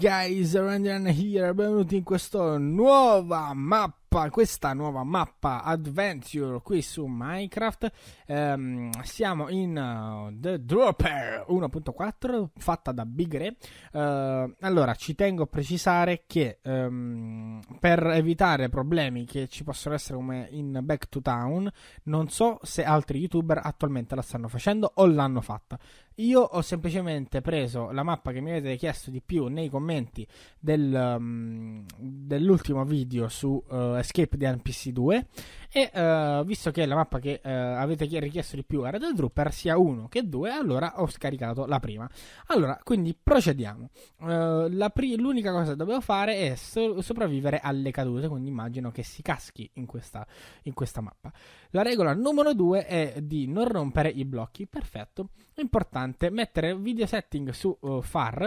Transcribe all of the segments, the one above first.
guys, Randian here, benvenuti in questa nuova mappa mappa, questa nuova mappa Adventure qui su Minecraft. Um, siamo in uh, The Dropper 1.4 fatta da Big Re. Uh, allora, ci tengo a precisare che um, per evitare problemi che ci possono essere come in Back to Town, non so se altri youtuber attualmente la stanno facendo o l'hanno fatta. Io ho semplicemente preso la mappa che mi avete chiesto di più nei commenti del, um, dell'ultimo video su uh, Escape di NPC 2 e eh, visto che la mappa che eh, avete richiesto di più era del Drooper sia 1 che 2 allora ho scaricato la prima allora quindi procediamo eh, pri- l'unica cosa che dobbiamo fare è so- sopravvivere alle cadute quindi immagino che si caschi in questa, in questa mappa la regola numero 2 è di non rompere i blocchi perfetto importante mettere video setting su uh, far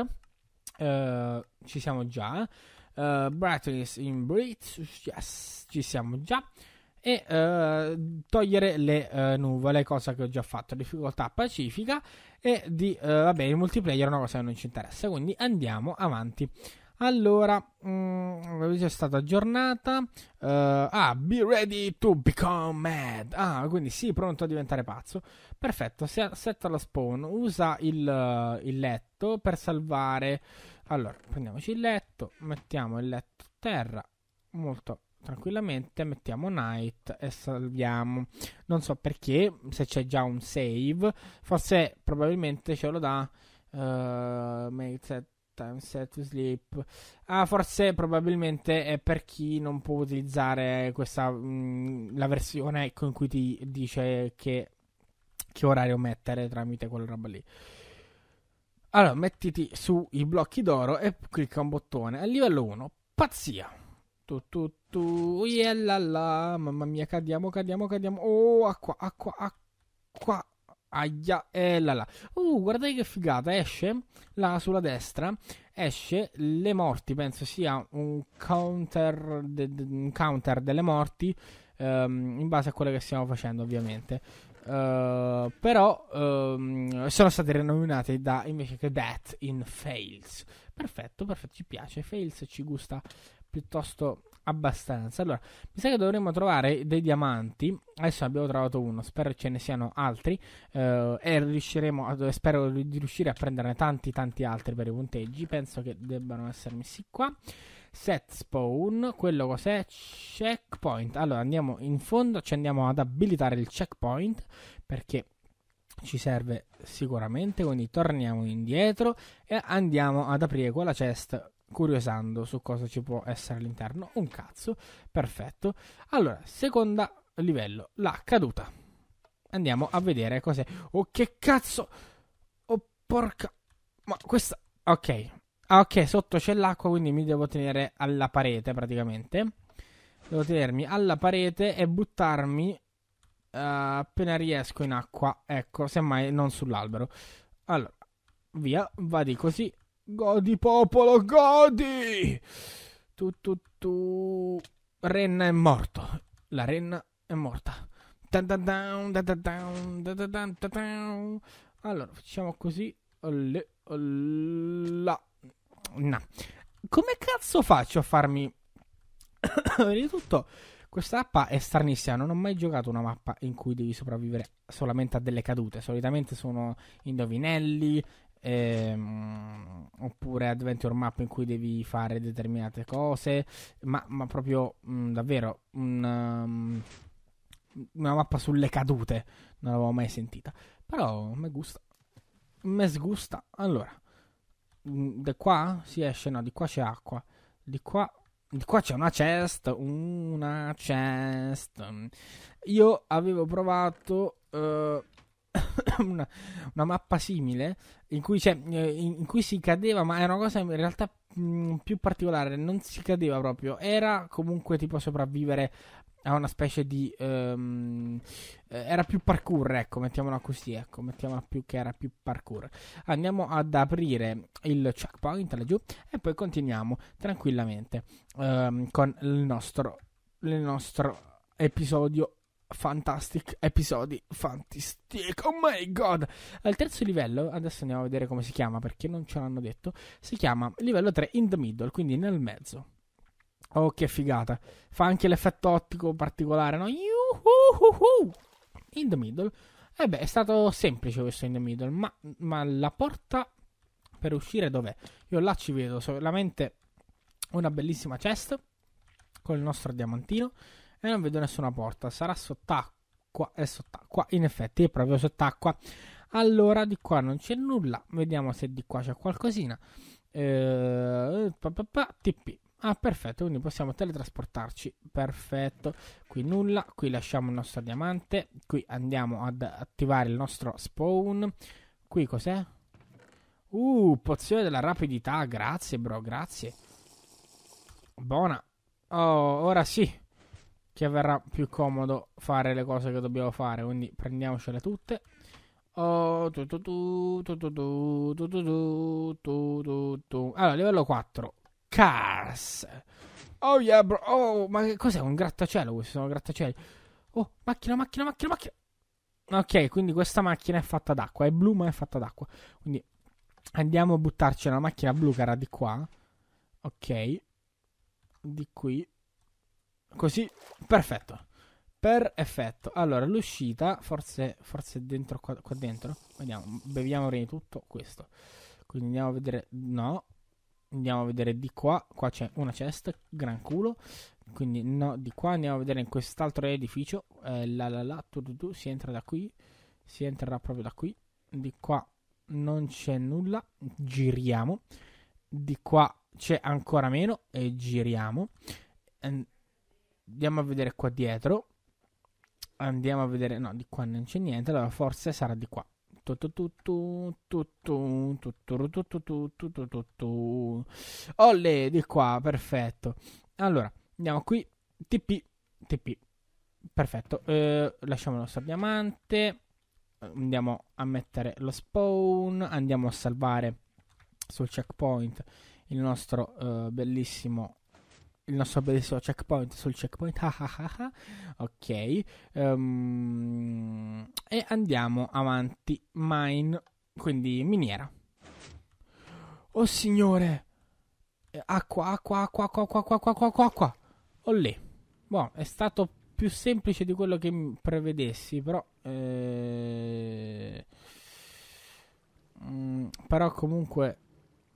uh, ci siamo già uh, eh, Brightness in breach, yes, ci siamo già, e uh, togliere le uh, nuvole, cosa che ho già fatto, difficoltà pacifica, e di, vabbè, il multiplayer è una cosa che non ci interessa, quindi andiamo avanti. Allora, mh, mm, è stata aggiornata. Uh, ah, be ready to become mad. Ah, quindi sì, pronto a diventare pazzo. Perfetto, setta la spawn. Usa il, il letto per salvare allora, prendiamoci il letto, mettiamo il letto a terra, molto tranquillamente, mettiamo night e salviamo. Non so perché, se c'è già un save, forse probabilmente ce lo dà uh, eh, make set time set to sleep. Ah, forse probabilmente è per chi non può utilizzare questa mh, mm, la versione con cui ti dice che, che orario mettere tramite quella roba lì. Allora, mettiti sui blocchi d'oro e clicca un bottone. A livello 1, pazzia. Tu, tu, tu, la, la. Mamma mia, cadiamo, cadiamo, cadiamo. Oh, acqua, acqua, acqua. Aia, e là là. Uh, guardate che figata, esce là sulla destra, esce le morti, penso sia un counter, de, de, un counter delle morti, ehm, in base a quello che stiamo facendo ovviamente. Eh, però um, sono state rinominate da invece che Death in Fails. Perfetto, perfetto, ci piace. Fails ci gusta piuttosto abbastanza. Allora, mi sa che dovremmo trovare dei diamanti. Adesso abbiamo trovato uno, spero ce ne siano altri. Uh, e riusciremo a, spero di riuscire a prenderne tanti tanti altri per i punteggi. Penso che debbano essere messi qua set spawn, quello cos'è? Checkpoint. Allora andiamo in fondo, ci andiamo ad abilitare il checkpoint perché ci serve sicuramente, quindi torniamo indietro e andiamo ad aprire quella chest curiosando su cosa ci può essere all'interno. Un cazzo, perfetto. Allora, seconda livello, la caduta. Andiamo a vedere cos'è. Oh, che cazzo! Oh, porca... Ma questa... Ok, Ah, ok, sotto c'è l'acqua, quindi mi devo tenere alla parete praticamente. Devo tenermi alla parete e buttarmi uh, appena riesco in acqua. Ecco, semmai non sull'albero. Allora, via, vadi così. Godi popolo, godi! Tu, tu, tu. Renna è morto. La renna è morta. Allora, facciamo così. Olle, olla. No. Come cazzo faccio a farmi... di tutto... Questa mappa è stranissima, non ho mai giocato una mappa in cui devi sopravvivere solamente a delle cadute. Solitamente sono indovinelli, ehm, oppure adventure map in cui devi fare determinate cose, ma, ma proprio mh, mm, davvero un, um, una mappa sulle cadute. Non l'avevo mai sentita. Però mi gusta. Mi sgusta. Allora, Mm, da qua si esce, no, di qua c'è acqua, di qua, di qua c'è una chest, una chest. Io avevo provato uh, una, una, mappa simile in cui, eh, in, in cui, si cadeva, ma è una cosa in realtà Mm, più particolare, non si credeva proprio, era comunque tipo sopravvivere a una specie di... Um, era più parkour, ecco, mettiamola così, ecco, mettiamola più che era più parkour. Andiamo ad aprire il checkpoint laggiù e poi continuiamo tranquillamente um, con il nostro, il nostro episodio fantastic episodi fantastic oh my god al terzo livello adesso andiamo a vedere come si chiama perché non ce l'hanno detto si chiama livello 3 in the middle quindi nel mezzo oh che figata fa anche l'effetto ottico particolare no Yuhuhuhu. in the middle e eh beh è stato semplice questo in the middle ma, ma la porta per uscire dov'è io là ci vedo solamente una bellissima chest con il nostro diamantino e non vedo nessuna porta. Sarà sott'acqua. È sott'acqua. In effetti è proprio sott'acqua. Allora di qua non c'è nulla. Vediamo se di qua c'è qualcosina. Eh, pa, TP. Ah, perfetto, quindi possiamo teletrasportarci. Perfetto. Qui nulla, qui lasciamo il nostro diamante. Qui andiamo ad attivare il nostro spawn. Qui cos'è? Uh, pozione della rapidità. Grazie, bro, grazie. Buona. Oh, ora sì che verrà più comodo fare le cose che dobbiamo fare, quindi prendiamocele tutte. Oh, tu, tu, tu, allora, livello 4. Cars. Oh yeah, bro. Oh, ma che cos'è? Un grattacielo Questi Sono grattacieli. Oh, macchina, macchina, macchina, macchina. Ok, quindi questa macchina è fatta d'acqua. È blu, ma è fatta d'acqua. Quindi andiamo a buttarci nella macchina blu che era di qua. Ok. Di qui. Così, perfetto. Perfetto. Allora, l'uscita, forse, forse dentro qua, qua dentro. Vediamo, beviamo prima di tutto questo. Quindi andiamo a vedere, no. Andiamo a vedere di qua, qua c'è una chest, gran culo. Quindi no, di qua andiamo a vedere in quest'altro edificio. Eh, la la la, tu, tu, tu, si entra da qui. Si entrerà proprio da qui. Di qua non c'è nulla, giriamo. Di qua c'è ancora meno e giriamo. And ehm, Andiamo a vedere qua dietro. Andiamo a vedere, no, di qua non c'è niente, allora forse sarà di qua. Olle, di qua, perfetto. Allora, andiamo qui. TP, TP. Perfetto. Eh, lasciamo il nostro diamante. Andiamo a mettere lo spawn. Andiamo a salvare sul checkpoint il nostro eh, bellissimo il nostro bellissimo checkpoint sul checkpoint. ok. Um, e andiamo avanti. Mine, quindi miniera. Oh signore! Eh, acqua, acqua, acqua, acqua, acqua, acqua, acqua, acqua, acqua. Ollè. Boh, è stato più semplice di quello che prevedessi, però... Eh... Mm, però comunque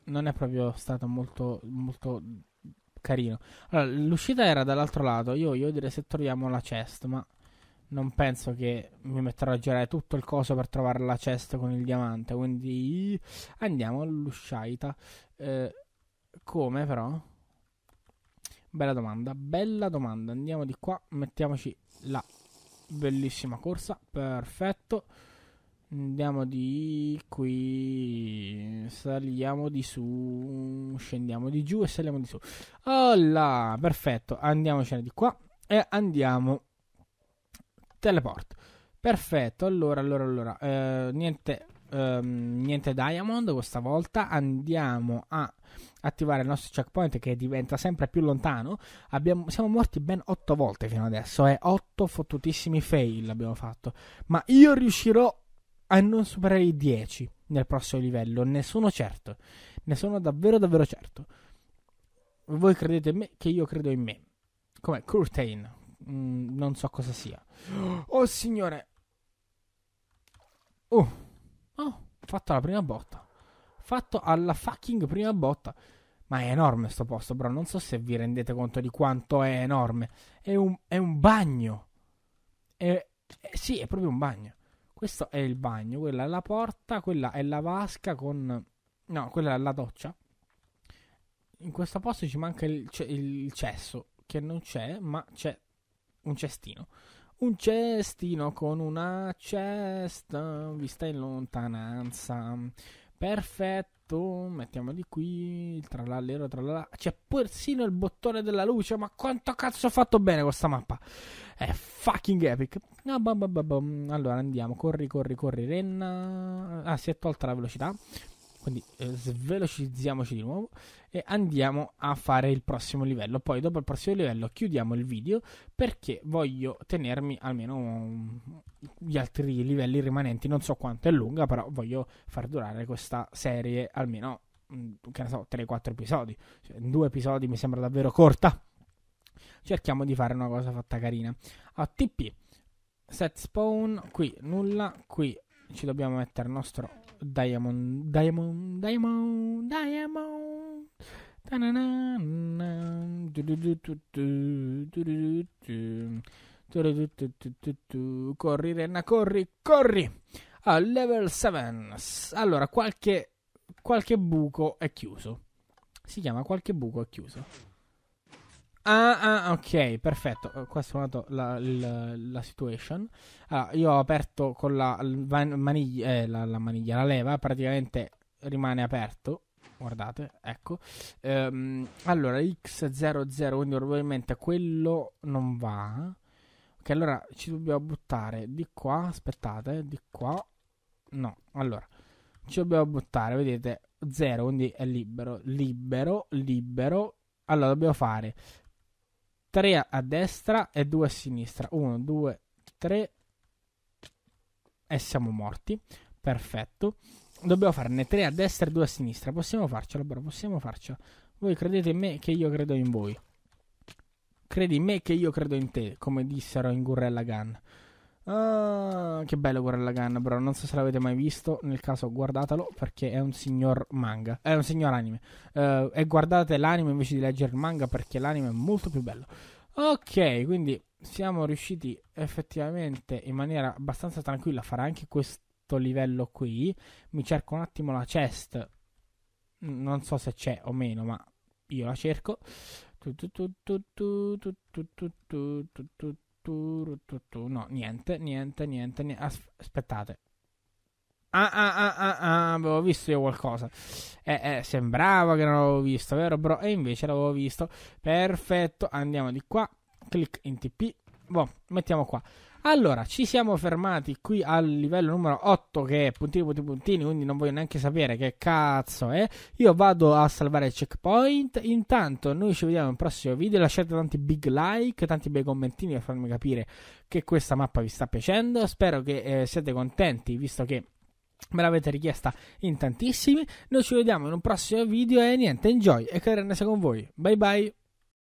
non è proprio stato molto, molto carino. Allora, l'uscita era dall'altro lato. Io, voglio direi se troviamo la chest, ma non penso che mi metterò a girare tutto il coso per trovare la chest con il diamante. Quindi andiamo all'uscita. Eh, come però? Bella domanda, bella domanda. Andiamo di qua, mettiamoci la bellissima corsa. Perfetto. Andiamo di qui, saliamo di su, scendiamo di giù e saliamo di su. Allora, perfetto, andiamocene di qua e andiamo teleport. Perfetto, allora, allora, allora, eh, niente, ehm, niente diamond questa volta, andiamo a attivare il nostro checkpoint che diventa sempre più lontano. Abbiamo, siamo morti ben 8 volte fino adesso e eh? 8 fottutissimi fail abbiamo fatto. Ma io riuscirò a non superare i 10 nel prossimo livello, ne sono certo, ne sono davvero davvero certo. Voi credete in me che io credo in me. Com'è? Curtain, mm, non so cosa sia. Oh signore! Oh, oh, fatta la prima botta. Fatto alla fucking prima botta. Ma è enorme sto posto, bro. Non so se vi rendete conto di quanto è enorme. È un, è un bagno. È, è, eh, sì, è proprio un bagno. Questo è il bagno, quella è la porta, quella è la vasca con... No, quella è la doccia. In questo posto ci manca il, c- il cesso, che non c'è, ma c'è un cestino. Un cestino con una cesta vista in lontananza. Perfetto, mettiamo di qui, tra l'allero, tra la... C'è persino il bottone della luce, ma quanto cazzo ho fatto bene questa mappa. È fucking epic. Ah, bah bah bah allora andiamo, corri, corri, corri, Renna. Ah, si è tolta la velocità. Quindi eh, svelocizziamoci di nuovo e andiamo a fare il prossimo livello. Poi dopo il prossimo livello chiudiamo il video perché voglio tenermi almeno um, gli altri livelli rimanenti. Non so quanto è lunga, però voglio far durare questa serie almeno, mm, che ne so, 3-4 episodi. Cioè, due episodi mi sembra davvero corta. Cerchiamo di fare una cosa fatta carina. ATP, set spawn, qui nulla, qui ci dobbiamo mettere il nostro Diamond, Diamond, Diamond, Diamond. Corri Renna, corri, corri! A level 7. Allora, qualche, qualche buco è chiuso. Si chiama qualche buco è chiuso. Ah, ah, ok, perfetto. Eh, qua è suonato la, la, la situation. Allora, ah, io ho aperto con la maniglia, eh, la, la, maniglia, la leva, praticamente rimane aperto. Guardate, ecco. Ehm, allora, X00, quindi probabilmente quello non va. Ok, allora ci dobbiamo buttare di qua, aspettate, eh, di qua. No, allora, ci dobbiamo buttare, vedete, 0, quindi è libero, libero, libero. Allora, dobbiamo fare 3 a destra e 2 a sinistra. 1, 2, 3 e siamo morti. Perfetto. Dobbiamo farne 3 a destra e 2 a sinistra. Possiamo farcela, bro, possiamo farcela. Voi credete in me che io credo in voi. Credi in me che io credo in te, come dissero in Gurrella Gun. Uh, che bello guardare Gun, però non so se l'avete mai visto, nel caso guardatelo perché è un signor manga, è un signor anime. Uh, e guardate l'anime invece di leggere il manga perché l'anime è molto più bello. Ok, quindi siamo riusciti effettivamente in maniera abbastanza tranquilla a fare anche questo livello qui. Mi cerco un attimo la chest, non so se c'è o meno, ma io la cerco. Tu, tu, tu, No, niente, niente, niente, niente. aspettate. Ah, ah, ah, ah, ah, avevo visto io qualcosa. Eh, eh, sembrava che non l'avevo visto, vero bro? E invece l'avevo visto. Perfetto, andiamo di qua. Clic in TP. Boh, mettiamo qua. Allora, ci siamo fermati qui al livello numero 8 che è puntini, puntini, puntini, quindi non voglio neanche sapere che cazzo è. Io vado a salvare il checkpoint. Intanto noi ci vediamo nel prossimo video. Lasciate tanti big like, tanti bei commentini per farmi capire che questa mappa vi sta piacendo. Spero che eh, siate contenti, visto che me l'avete richiesta in tantissimi. Noi ci vediamo in un prossimo video e niente, enjoy e che rende con voi. Bye bye.